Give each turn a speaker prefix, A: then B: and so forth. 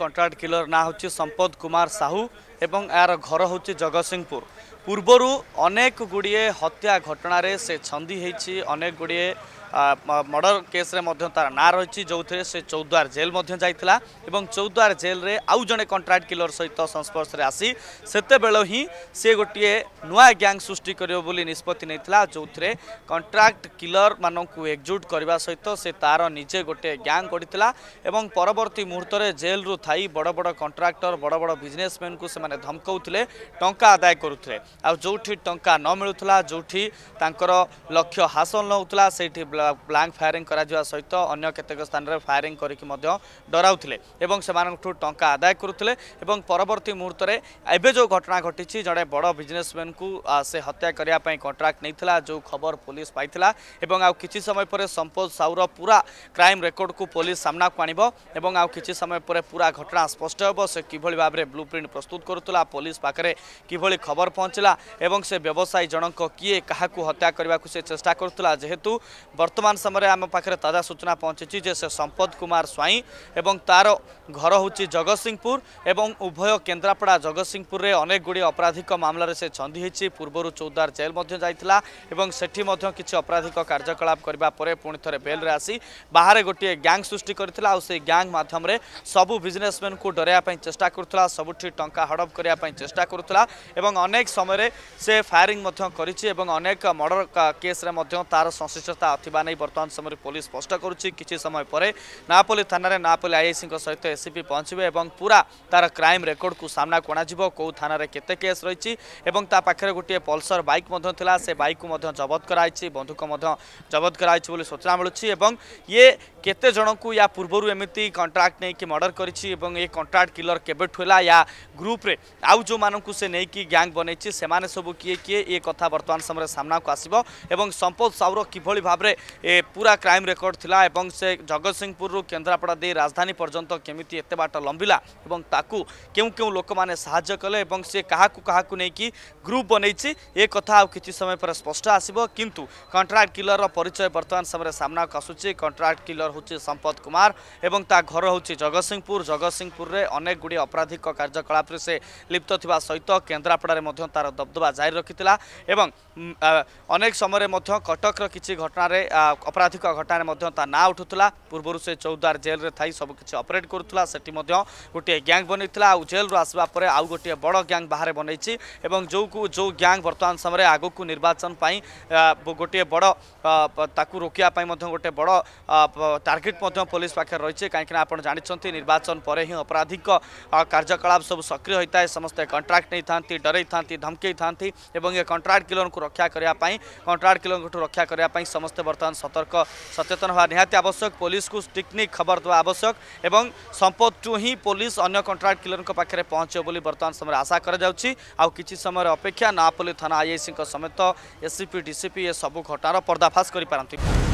A: contract কিলর না হচ্ছে সম্পদ কুমার সাহু এবং এর ঘর হচ্ছে জগৎসিংপুর পূর্বরু অনেক গুড়িয়ে হত্যা ঘটনার সে ছন্দি হয়েছি অনেক গুড়িয়ে মর্ডর কেস্রে তার না রয়েছে যে সে চৌদ্বার জেল যাই এবং চৌদ্বার জেলরে আউ জনে কন্ট্রাক্ট কিলর সহ সংস্পর্শে আসি সেতবে হি সে গোটিয়ে নয় গ্যাং সৃষ্টি করব বলে নিষ্পতি নিয়ে যে কন্ট্রাক্ট কিলর মানুষ একজুট করা সহ সে তার নিজে গোটে গ্যাং গড়ি এবং পরবর্তী মুহূর্তে জেলরু থাই বড় বড় কন্ট্রাক্টর বড় বড় বিজনেসম্যান সে ସେମାନେ ଧମକାଉଥିଲେ ଟଙ୍କା ଆଦାୟ କରୁଥିଲେ ଆଉ ଯେଉଁଠି ଟଙ୍କା ନ ମିଳୁଥିଲା ଯେଉଁଠି ତାଙ୍କର ଲକ୍ଷ୍ୟ ହାସଲ ନ ହେଉଥିଲା ସେଇଠି ବ୍ଲାଙ୍କ ଫାୟାରିଂ କରାଯିବା ସହିତ ଅନ୍ୟ କେତେକ ସ୍ଥାନରେ ଫାୟାରିଂ କରିକି ମଧ୍ୟ ଡରାଉଥିଲେ ଏବଂ ସେମାନଙ୍କଠୁ ଟଙ୍କା ଆଦାୟ କରୁଥିଲେ ଏବଂ ପରବର୍ତ୍ତୀ ମୁହୂର୍ତ୍ତରେ ଏବେ ଯେଉଁ ଘଟଣା ଘଟିଛି ଜଣେ ବଡ଼ ବିଜନେସମ୍ୟାନକୁ ସେ ହତ୍ୟା କରିବା ପାଇଁ କଣ୍ଟ୍ରାକ୍ଟ ନେଇଥିଲା ଯେଉଁ ଖବର ପୋଲିସ ପାଇଥିଲା ଏବଂ ଆଉ କିଛି ସମୟ ପରେ ସମ୍ପୋଜ ସାହୁର ପୁରା କ୍ରାଇମ୍ ରେକର୍ଡକୁ ପୋଲିସ ସାମ୍ନାକୁ ଆଣିବ ଏବଂ ଆଉ କିଛି ସମୟ ପରେ ପୁରା ଘଟଣା ସ୍ପଷ୍ଟ ହେବ ସେ କିଭଳି ଭାବରେ ବ୍ଲୁ ପ୍ରିଣ୍ଟ ପ୍ରସ୍ତୁତ କରୁ କରୁଥିଲା ପୋଲିସ ପାଖରେ କିଭଳି ଖବର ପହଞ୍ଚିଲା ଏବଂ ସେ ବ୍ୟବସାୟୀ ଜଣଙ୍କ କିଏ କାହାକୁ ହତ୍ୟା କରିବାକୁ ସେ ଚେଷ୍ଟା କରୁଥିଲା ଯେହେତୁ ବର୍ତ୍ତମାନ ସମୟରେ ଆମ ପାଖରେ ତାଜା ସୂଚନା ପହଞ୍ଚିଛି ଯେ ସେ ସମ୍ପଦ କୁମାର ସ୍ୱାଇଁ ଏବଂ ତାର ଘର ହେଉଛି ଜଗତସିଂହପୁର ଏବଂ ଉଭୟ କେନ୍ଦ୍ରାପଡ଼ା ଜଗତସିଂହପୁରରେ ଅନେକ ଗୁଡ଼ିଏ ଅପରାଧିକ ମାମଲାରେ ସେ ଛନ୍ଦି ହୋଇଛି ପୂର୍ବରୁ ଚୌଦ୍ୱାର ଜେଲ୍ ମଧ୍ୟ ଯାଇଥିଲା ଏବଂ ସେଠି ମଧ୍ୟ କିଛି ଅପରାଧିକ କାର୍ଯ୍ୟକଳାପ କରିବା ପରେ ପୁଣି ଥରେ ବେଲ୍ରେ ଆସି ବାହାରେ ଗୋଟିଏ ଗ୍ୟାଙ୍ଗ ସୃଷ୍ଟି କରିଥିଲା ଆଉ ସେଇ ଗ୍ୟାଙ୍ଗ ମାଧ୍ୟମରେ ସବୁ ବିଜନେସମ୍ୟାନ୍କୁ ଡରାଇବା ପାଇଁ ଚେଷ୍ଟା କରୁଥିଲା ସବୁଠି ଟଙ୍କା ହଡ଼ପ ଟ୍ରାପ୍ କରିବା ପାଇଁ ଚେଷ୍ଟା କରୁଥିଲା ଏବଂ ଅନେକ ସମୟରେ ସେ ଫାୟାରିଂ ମଧ୍ୟ କରିଛି ଏବଂ ଅନେକ ମର୍ଡର କେସ୍ରେ ମଧ୍ୟ ତାର ସଂଶ୍ଳିଷ୍ଟତା ଥିବା ନେଇ ବର୍ତ୍ତମାନ ସମୟରେ ପୋଲିସ ସ୍ପଷ୍ଟ କରୁଛି କିଛି ସମୟ ପରେ ନାପୋଲି ଥାନାରେ ନାପୋଲି ଆଇଆଇସିଙ୍କ ସହିତ ଏସିପି ପହଞ୍ଚିବେ ଏବଂ ପୁରା ତାର କ୍ରାଇମ୍ ରେକର୍ଡକୁ ସାମ୍ନାକୁ ଅଣାଯିବ କେଉଁ ଥାନାରେ କେତେ କେସ୍ ରହିଛି ଏବଂ ତା ପାଖରେ ଗୋଟିଏ ପଲ୍ସର ବାଇକ୍ ମଧ୍ୟ ଥିଲା ସେ ବାଇକ୍କୁ ମଧ୍ୟ ଜବତ କରାଯାଇଛି ବନ୍ଧୁକ ମଧ୍ୟ ଜବତ କରାଯାଇଛି ବୋଲି ସୂଚନା ମିଳୁଛି ଏବଂ ଇଏ କେତେ ଜଣଙ୍କୁ ୟା ପୂର୍ବରୁ ଏମିତି କଣ୍ଟ୍ରାକ୍ଟ ନେଇକି ମର୍ଡର କରିଛି ଏବଂ ଏ କଣ୍ଟ୍ରାକ୍ଟ କିଲର କେବେଠୁ ହେଲା ୟା ଗ୍ରୁପ୍ରେ আউ যে সে নেই গ্যাং বনাইছে সে সবু কি কি এ কথা বর্তমান সময় সামনাকু আসব এবং সম্পদ সাউর কিভাবে ভাবে এ পুরা ক্রাইম রেকর্ড লা এবং সে জগৎসিংপুর কেন্দ্রাপড়া দিয়ে রাজধানী পর্যন্ত কেমিতি এত বাট লম্বিলা এবং তাকু কেউ কেউ লোক মানে সাহায্য কলে এবং সে কাহাকু কাহাকু নেই গ্রুপ বনাইছে এ কথা আউ কিছু সময় পরে স্পষ্ট আসব কিন্তু কন্ট্রাক্ট কিলর পরিচয় বর্তমান সময় সামনাকু আসুচি কন্ট্রাক্ট কিলর হচ্ছে সম্পদ কুমার এবং তা ঘর হচ্ছে জগৎসিংপুর জগৎসিংপুরের অনেক গুড়ি অপরাধিক কার্যকলাপে সে ଲିପ୍ତ ଥିବା ସହିତ କେନ୍ଦ୍ରାପଡ଼ାରେ ମଧ୍ୟ ତାର ଦବଦବା ଜାରି ରଖିଥିଲା ଏବଂ ଅନେକ ସମୟରେ ମଧ୍ୟ କଟକର କିଛି ଘଟଣାରେ ଅପରାଧିକ ଘଟଣାରେ ମଧ୍ୟ ତା ନାଁ ଉଠୁଥିଲା ପୂର୍ବରୁ ସେ ଚୌଦ୍ୱାର ଜେଲ୍ରେ ଥାଇ ସବୁକିଛି ଅପରେଟ୍ କରୁଥିଲା ସେଠି ମଧ୍ୟ ଗୋଟିଏ ଗ୍ୟାଙ୍ଗ ବନେଇଥିଲା ଆଉ ଜେଲ୍ରୁ ଆସିବା ପରେ ଆଉ ଗୋଟିଏ ବଡ଼ ଗ୍ୟାଙ୍ଗ ବାହାରେ ବନେଇଛି ଏବଂ ଯେଉଁକୁ ଯେଉଁ ଗ୍ୟାଙ୍ଗ ବର୍ତ୍ତମାନ ସମୟରେ ଆଗକୁ ନିର୍ବାଚନ ପାଇଁ ଗୋଟିଏ ବଡ଼ ତାକୁ ରୋକିବା ପାଇଁ ମଧ୍ୟ ଗୋଟିଏ ବଡ଼ ଟାର୍ଗେଟ୍ ମଧ୍ୟ ପୋଲିସ ପାଖରେ ରହିଛି କାହିଁକିନା ଆପଣ ଜାଣିଛନ୍ତି ନିର୍ବାଚନ ପରେ ହିଁ ଅପରାଧିକ କାର୍ଯ୍ୟକଳାପ ସବୁ ସକ୍ରିୟ समसे कन्ट्राक्ट नै डरै थाहा धम्कै थाहाँदै कन्ट्राक्ट किलो रक्षाकै कन्ट्राक्ट किलोको ठु रक्षाको लागि समस्त बर्तमान सतर्क सचेतन हेर्नुहोति आवश्यक पुलिस को पोलिसक् खबर देव आवश्यक एवं संपद टू हिँड पुलिस अन्य कन्ट्राक्ट किलोको पाख्या पहचे बर्तमान समय आशा कर आउँछ समय अपेक्षा थाना आई थान आइआइसीको समेत एससिपि डिसिपि ए सबै घटना पर्दाफास गरिपार